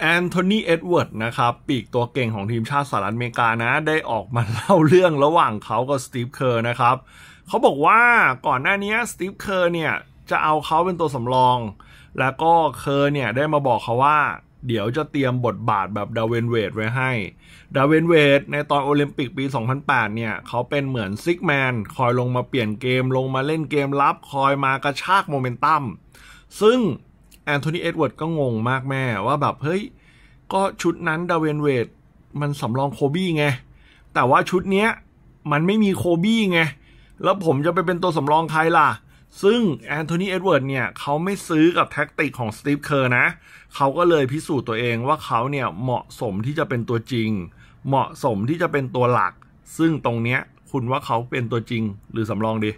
แอนโทนีเอ็ดเวิร์ดนะครับ ปีกตัวเก่งของทีมชาติสหรัฐอเมริกานะ ได้ออกมาเล่าเรื่องระหว่างเขากับสตีฟ เคอร์นะครับ เขาบอกว่าก่อนหน้านี้สตีฟ เคอร์เนี่ย จะเอาเขาเป็นตัวสำรอง แล้วก็เคอร์เนี่ย ได้มาบอกเขาว่า เดี๋ยวจะเตรียมบทบาทแบบดาเวนเวดไว้ให้ดาเวนเวดในตอนโอลิมปิกปี 2008 เนี่ยเขาเป็นเหมือนซิกแมนคอยลงมาเปลี่ยนเกมลงมาเล่นเกมลับคอยมากระชากโมเมนตัมซึ่งแอนโทนีเอ็ดเวิร์ดก็งงมากแม่ว่าแบบเฮ้ยก็ชุดนั้นดาเวนเวดมันสำรองโคบี้ไงแต่ว่าชุดเนี้ยมันไม่มีโคบี้ไงแล้วผมจะไปเป็นตัวสำรองใครล่ะ ซึ่งแอนโทนีเอ็ดเวิร์ดเนี่ยเขาไม่ซื้อกับแท็กติกของสตีฟเคอร์นะเขาก็เลยพิสูจน์ตัวเองว่าเขาเนี่ยเหมาะสมที่จะเป็นตัวจริง เหมาะสมที่จะเป็นตัวหลัก ซึ่งตรงเนี้ยคุณว่าเขาเป็นตัวจริงหรือสำรองดี